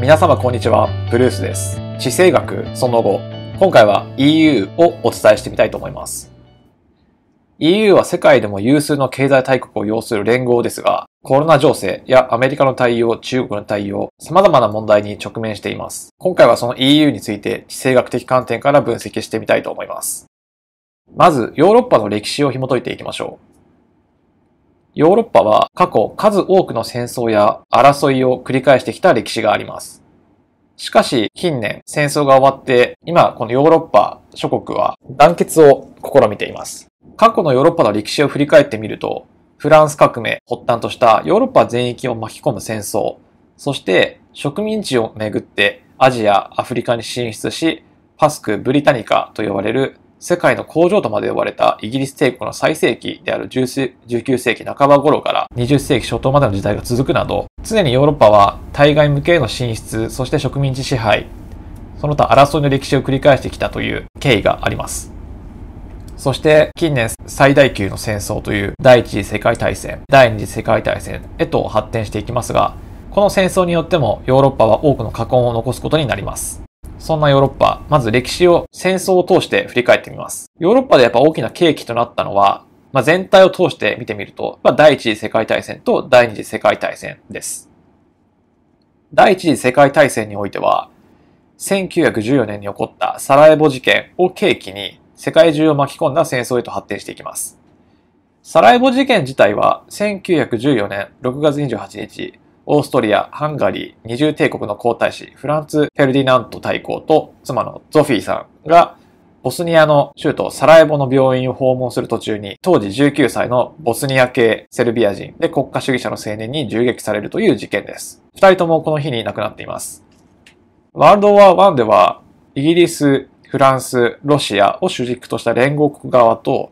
皆様こんにちは、ブルースです。地政学その後、今回は EU をお伝えしてみたいと思います。EU は世界でも有数の経済大国を要する連合ですが、コロナ情勢やアメリカの対応、中国の対応、様々な問題に直面しています。今回はその EU について地政学的観点から分析してみたいと思います。まず、ヨーロッパの歴史を紐解いていきましょう。ヨーロッパは過去数多くの戦争や争いを繰り返してきた歴史があります。しかし近年戦争が終わって今このヨーロッパ諸国は団結を試みています。過去のヨーロッパの歴史を振り返ってみるとフランス革命発端としたヨーロッパ全域を巻き込む戦争、そして植民地をめぐってアジア、アフリカに進出し、パスク・ブリタニカと呼ばれる世界の工場とまで呼ばれたイギリス帝国の最盛期である19世紀半ば頃から20世紀初頭までの時代が続くなど、常にヨーロッパは対外向けへの進出、そして植民地支配、その他争いの歴史を繰り返してきたという経緯があります。そして近年最大級の戦争という第一次世界大戦、第二次世界大戦へと発展していきますが、この戦争によってもヨーロッパは多くの禍根を残すことになります。そんなヨーロッパ、まず歴史を戦争を通して振り返ってみます。ヨーロッパでやっぱ大きな契機となったのは、まあ、全体を通して見てみると、まあ、第一次世界大戦と第二次世界大戦です。第一次世界大戦においては、1914年に起こったサラエボ事件を契機に世界中を巻き込んだ戦争へと発展していきます。サラエボ事件自体は1914年6月28日、オーストリア、ハンガリー、二重帝国の皇太子、フランツ・フェルディナント大公と妻のゾフィーさんが、ボスニアの州都サラエボの病院を訪問する途中に、当時19歳のボスニア系セルビア人で国家主義者の青年に銃撃されるという事件です。二人ともこの日に亡くなっています。ワールドワー1では、イギリス、フランス、ロシアを主軸とした連合国側と、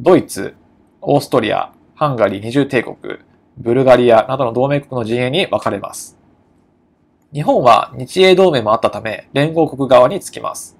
ドイツ、オーストリア、ハンガリー二重帝国、ブルガリアなどの同盟国の陣営に分かれます。日本は日英同盟もあったため、連合国側につきます。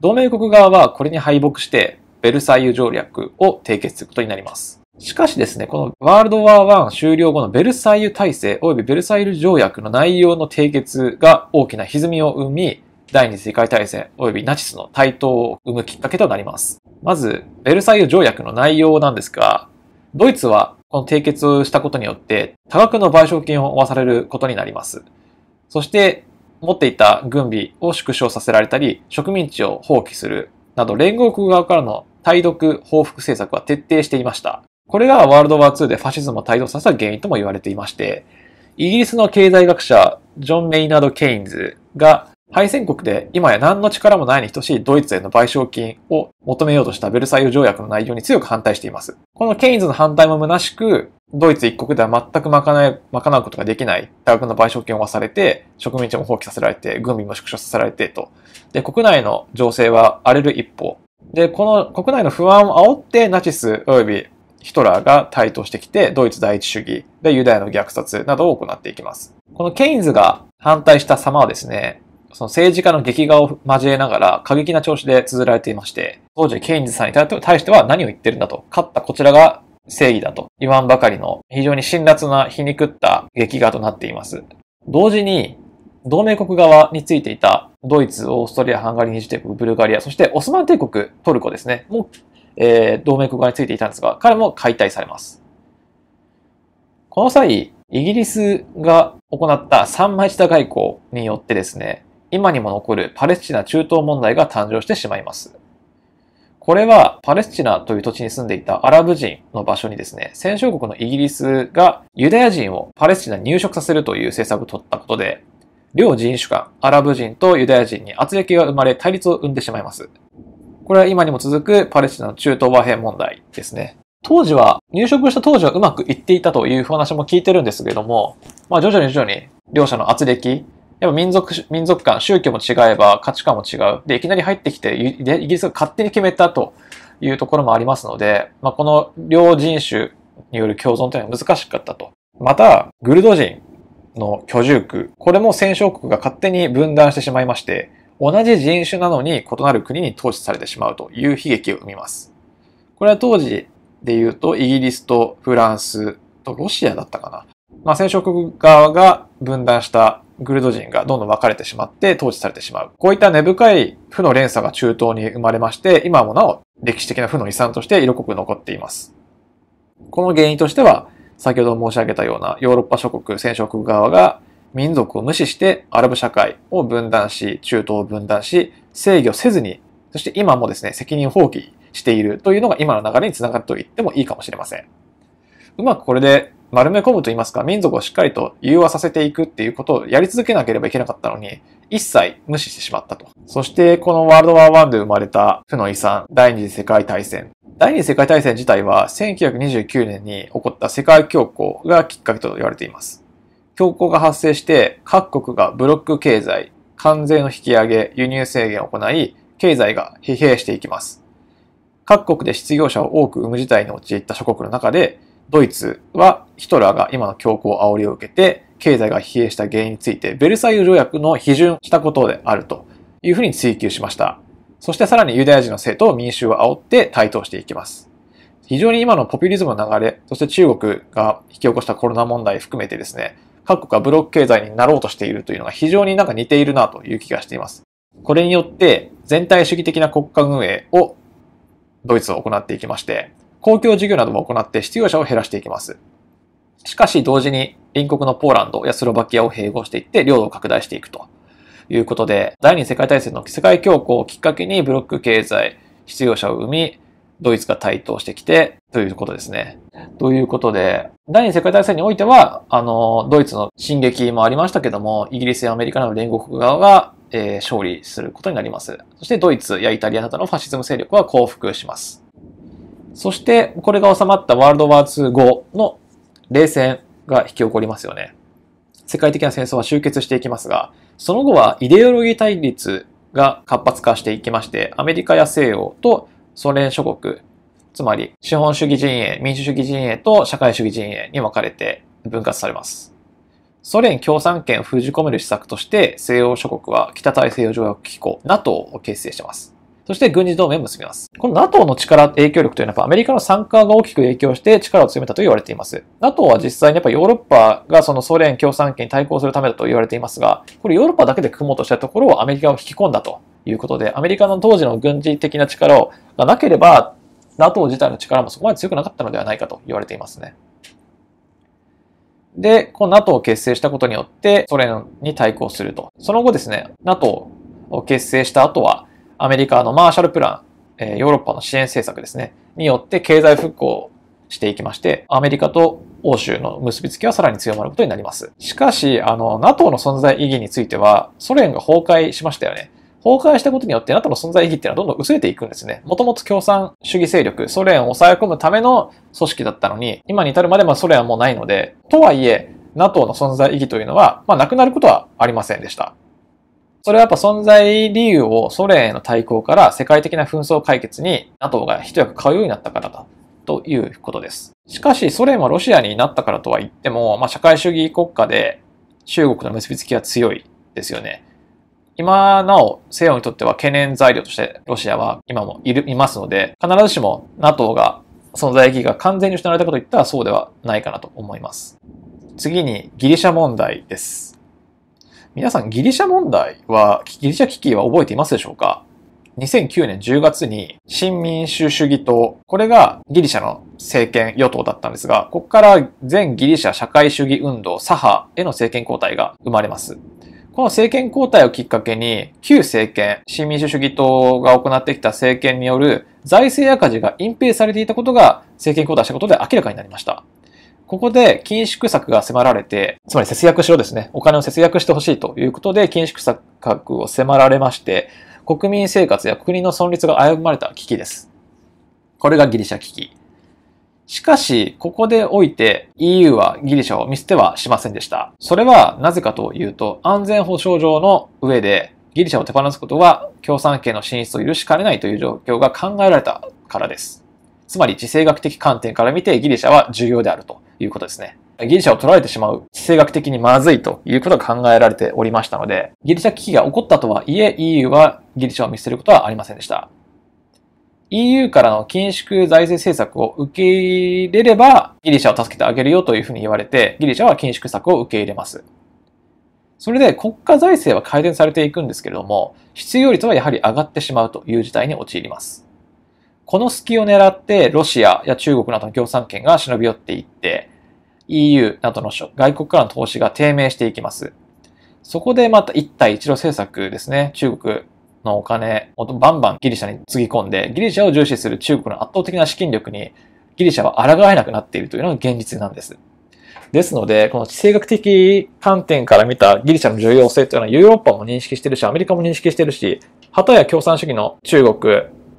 同盟国側はこれに敗北して、ベルサイユ条約を締結することになります。しかしですね、このワールドワーワン終了後のベルサイユ体制及びベルサイユ条約の内容の締結が大きな歪みを生み、第二次世界大戦及びナチスの台頭を生むきっかけとなります。まず、ベルサイユ条約の内容なんですが、ドイツはこの締結したことによって、多額の賠償金を負わされることになります。そして、持っていた軍備を縮小させられたり、植民地を放棄するなど、連合国側からの対独報復政策は徹底していました。これがワールドワー2でファシズムを帯同させた原因とも言われていまして、イギリスの経済学者、ジョン・メイナード・ケインズが敗戦国で今や何の力もないに等しいドイツへの賠償金を求めようとしたベルサイユ条約の内容に強く反対しています。このケインズの反対も虚しく、ドイツ一国では全く賄い、うことができない多額の賠償金を負わされて、植民地も放棄させられて、軍備も縮小させられてと。で、国内の情勢は荒れる一方。で、この国内の不安を煽ってナチス及びヒトラーが台頭してきて、ドイツ第一主義でユダヤの虐殺などを行っていきます。このケインズが反対した様はですね、その政治家の劇画を交えながら過激な調子で綴られていまして、当時ケインズさんに対しては何を言ってるんだと、勝ったこちらが正義だと言わんばかりの非常に辛辣な皮肉った劇画となっています。同時に、同盟国側についていたドイツ、オーストリア、ハンガリー、ニジ帝国、ブルガリア、そしてオスマン帝国、トルコですね、も、えー、同盟国側についていたんですが、彼も解体されます。この際、イギリスが行った三枚舌外交によってですね、今にも残るパレスチナ中東問題が誕生してしまいます。これはパレスチナという土地に住んでいたアラブ人の場所にですね、戦勝国のイギリスがユダヤ人をパレスチナに入植させるという政策を取ったことで、両人種間、アラブ人とユダヤ人に圧力が生まれ対立を生んでしまいます。これは今にも続くパレスチナの中東和平問題ですね。当時は、入植した当時はうまくいっていたという話も聞いてるんですけれども、まあ徐々に徐々に両者の圧力やっぱ民族、民族間、宗教も違えば価値観も違う。で、いきなり入ってきて、イギリスが勝手に決めたというところもありますので、まあ、この両人種による共存というのは難しかったと。また、グルド人の居住区、これも戦勝国が勝手に分断してしまいまして、同じ人種なのに異なる国に統治されてしまうという悲劇を生みます。これは当時で言うと、イギリスとフランスとロシアだったかな。まあ、戦勝国側が分断したグルド人がどんどん分かれてしまって統治されてしまう。こういった根深い負の連鎖が中東に生まれまして、今もなお歴史的な負の遺産として色濃く残っています。この原因としては、先ほど申し上げたようなヨーロッパ諸国、戦勝国側が民族を無視してアラブ社会を分断し、中東を分断し、制御せずに、そして今もですね、責任放棄しているというのが今の流れにつながると言ってもいいかもしれません。うまくこれで丸め込むといいますか、民族をしっかりと融和させていくっていうことをやり続けなければいけなかったのに、一切無視してしまったと。そして、このワールドワーワンで生まれた負の遺産、第二次世界大戦。第二次世界大戦自体は、1929年に起こった世界恐慌がきっかけと言われています。恐慌が発生して、各国がブロック経済、関税の引き上げ、輸入制限を行い、経済が疲弊していきます。各国で失業者を多く生む事態に陥った諸国の中で、ドイツはヒトラーが今の強行煽りを受けて、経済が疲弊した原因について、ベルサイユ条約の批准したことであるというふうに追求しました。そしてさらにユダヤ人の政党民衆を煽って台頭していきます。非常に今のポピュリズムの流れ、そして中国が引き起こしたコロナ問題含めてですね、各国がブロック経済になろうとしているというのが非常になんか似ているなという気がしています。これによって全体主義的な国家運営をドイツは行っていきまして、公共事業なども行って失業者を減らしていきます。しかし同時に隣国のポーランドやスロバキアを併合していって領土を拡大していくということで、第二次世界大戦の世界恐慌をきっかけにブロック経済、失業者を生み、ドイツが台頭してきて、ということですね。ということで、第二次世界大戦においては、あの、ドイツの進撃もありましたけども、イギリスやアメリカなど連合国側が、えー、勝利することになります。そしてドイツやイタリアなどのファシズム勢力は降伏します。そしてこれが収まったワールドワー2後の冷戦が引き起こりますよね。世界的な戦争は終結していきますが、その後はイデオロギー対立が活発化していきまして、アメリカや西洋とソ連諸国、つまり資本主義陣営、民主主義陣営と社会主義陣営に分かれて分割されます。ソ連共産圏を封じ込める施策として西欧諸国は北大西洋条約機構 NATO を結成しています。そして軍事同盟を結びます。この NATO の力、影響力というのはやっぱアメリカの参加が大きく影響して力を強めたと言われています。NATO は実際にやっぱヨーロッパがそのソ連共産権に対抗するためだと言われていますが、これヨーロッパだけで組もうとしたところをアメリカを引き込んだということで、アメリカの当時の軍事的な力がなければ、NATO 自体の力もそこまで強くなかったのではないかと言われていますね。で、この NATO を結成したことによってソ連に対抗すると。その後ですね、NATO を結成した後は、アメリカのマーシャルプラン、えー、ヨーロッパの支援政策ですね、によって経済復興していきまして、アメリカと欧州の結びつきはさらに強まることになります。しかし、あの、NATO の存在意義については、ソ連が崩壊しましたよね。崩壊したことによって NATO の存在意義っていうのはどんどん薄れていくんですね。もともと共産主義勢力、ソ連を抑え込むための組織だったのに、今に至るまでまソ連はもうないので、とはいえ、NATO の存在意義というのは、まあ、なくなることはありませんでした。それはやっぱ存在理由をソ連への対抗から世界的な紛争解決に NATO が一役買うようになったからだということです。しかしソ連はロシアになったからとは言っても、まあ、社会主義国家で中国の結びつきは強いですよね。今なお西洋にとっては懸念材料としてロシアは今もいるいますので、必ずしも NATO が存在意義が完全に失われたことを言ったらそうではないかなと思います。次にギリシャ問題です。皆さんギリシャ問題は、ギリシャ危機は覚えていますでしょうか2009年10月に新民主主義党、これがギリシャの政権与党だったんですが、ここから全ギリシャ社会主義運動左派への政権交代が生まれます。この政権交代をきっかけに、旧政権、新民主主義党が行ってきた政権による財政赤字が隠蔽されていたことが政権交代したことで明らかになりました。ここで緊縮策が迫られて、つまり節約しろですね。お金を節約してほしいということで、緊縮策を迫られまして、国民生活や国の存立が危ぶまれた危機です。これがギリシャ危機。しかし、ここでおいて EU はギリシャを見捨てはしませんでした。それはなぜかというと、安全保障上の上でギリシャを手放すことは共産権の進出を許しかねないという状況が考えられたからです。つまり地政学的観点から見てギリシャは重要であるということですね。ギリシャを取られてしまう地政学的にまずいということが考えられておりましたので、ギリシャ危機が起こったとはいえ EU はギリシャを見捨てることはありませんでした。EU からの緊縮財政政策を受け入れれば、ギリシャを助けてあげるよというふうに言われて、ギリシャは緊縮策を受け入れます。それで国家財政は改善されていくんですけれども、必要率はやはり上がってしまうという事態に陥ります。この隙を狙ってロシアや中国などの共産権が忍び寄っていって、EU などの外国からの投資が低迷していきます。そこでまた一帯一路政策ですね。中国のお金をバンバンギリシャにつぎ込んで、ギリシャを重視する中国の圧倒的な資金力にギリシャは抗えなくなっているというのが現実なんです。ですので、この地政学的観点から見たギリシャの重要性というのはヨーロッパも認識してるし、アメリカも認識してるし、はたや共産主義の中国、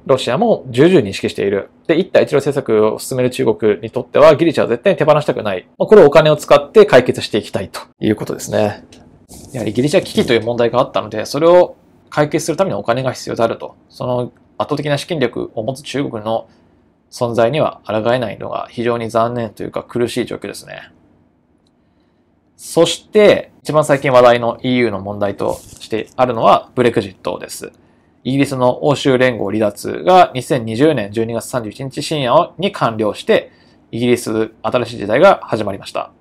ロシアも重々認識している。で、一帯一路政策を進める中国にとってはギリシャは絶対に手放したくない。まあ、これをお金を使って解決していきたいということですね。やはりギリシャ危機という問題があったので、それを解決するためにお金が必要であると。その圧倒的な資金力を持つ中国の存在には抗えないのが非常に残念というか苦しい状況ですね。そして、一番最近話題の EU の問題としてあるのはブレクジットです。イギリスの欧州連合離脱が2020年12月31日深夜に完了して、イギリス新しい時代が始まりました。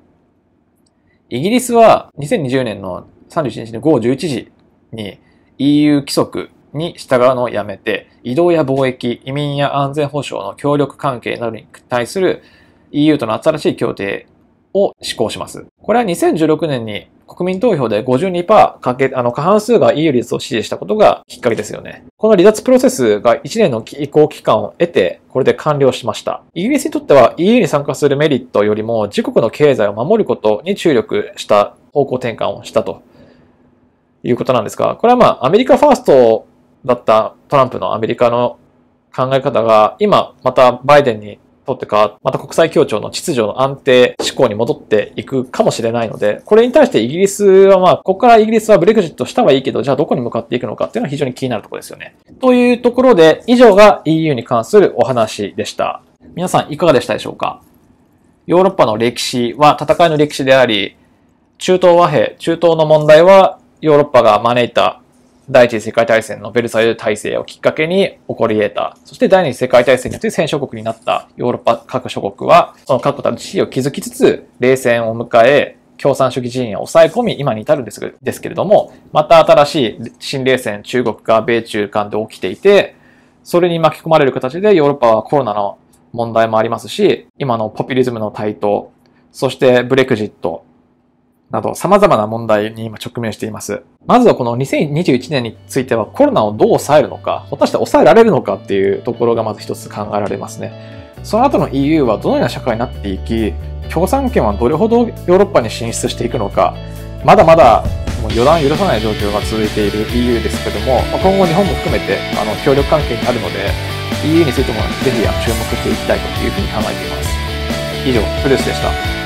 イギリスは2020年の31日の午後11時に EU 規則に従うのをやめて、移動や貿易、移民や安全保障の協力関係などに対する EU との新しい協定を施行します。これは2016年に国民投票で52%かけ、あの、過半数が EU 離脱を支持したことがきっかけですよね。この離脱プロセスが1年の移行期間を得て、これで完了しました。イギリスにとっては EU に参加するメリットよりも自国の経済を守ることに注力した方向転換をしたということなんですが、これはまあアメリカファーストだったトランプのアメリカの考え方が今またバイデンにとってか、また国際協調の秩序の安定志向に戻っていくかもしれないので、これに対してイギリスはまあ、ここからイギリスはブレグジットしたはいいけど、じゃあどこに向かっていくのかっていうのは非常に気になるところですよね。というところで、以上が EU に関するお話でした。皆さんいかがでしたでしょうかヨーロッパの歴史は戦いの歴史であり、中東和平、中東の問題はヨーロッパが招いた第一次世界大戦のベルサイユ体制をきっかけに起こり得た、そして第二次世界大戦によって戦勝国になったヨーロッパ各諸国は、その確固たる地位を築きつつ、冷戦を迎え、共産主義陣営を抑え込み、今に至るんですですけれども、また新しい新冷戦、中国が米中間で起きていて、それに巻き込まれる形でヨーロッパはコロナの問題もありますし、今のポピュリズムの台頭、そしてブレクジット、など様々な問題に今直面しています。まずはこの2021年についてはコロナをどう抑えるのか、果たして抑えられるのかっていうところがまず一つ考えられますね。その後の EU はどのような社会になっていき、共産権はどれほどヨーロッパに進出していくのか、まだまだもう予断許さない状況が続いている EU ですけども、今後日本も含めてあの協力関係にあるので、EU についてもぜひ注目していきたいというふうに考えています。以上、プレースでした。